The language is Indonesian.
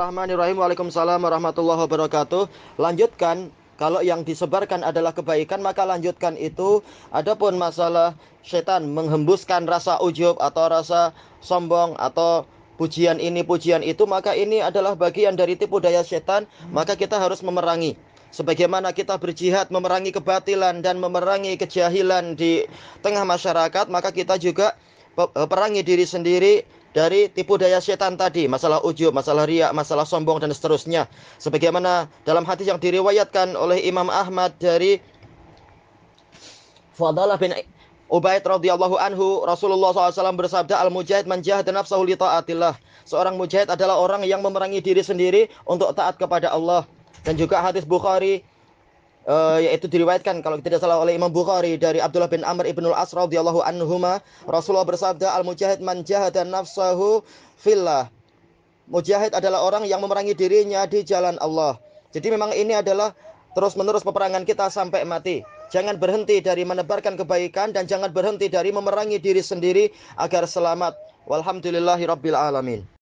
Bismillahirrahmanirrahim. Waalaikumsalam warahmatullahi wabarakatuh. Lanjutkan kalau yang disebarkan adalah kebaikan maka lanjutkan itu. Adapun masalah setan menghembuskan rasa ujub atau rasa sombong atau pujian ini pujian itu maka ini adalah bagian dari tipu daya setan maka kita harus memerangi sebagaimana kita berjihad memerangi kebatilan dan memerangi kejahilan di tengah masyarakat, maka kita juga perangi diri sendiri dari tipu daya setan tadi, masalah ujub, masalah riak, masalah sombong dan seterusnya. Sebagaimana dalam hadis yang diriwayatkan oleh Imam Ahmad dari Fadalah bin Ubaid radhiyallahu anhu, Rasulullah SAW bersabda, Al-Mujahid manjah dan nafsahu ta'atillah. Seorang mujahid adalah orang yang memerangi diri sendiri untuk taat kepada Allah. Dan juga hadis Bukhari Uh, yaitu diriwayatkan kalau tidak salah oleh Imam Bukhari dari Abdullah bin Amr ibnul As radhiyallahu anhuma Rasulullah bersabda al mujahid man dan nafsahu fillah mujahid adalah orang yang memerangi dirinya di jalan Allah jadi memang ini adalah terus menerus peperangan kita sampai mati jangan berhenti dari menebarkan kebaikan dan jangan berhenti dari memerangi diri sendiri agar selamat walhamdulillahirobbilalamin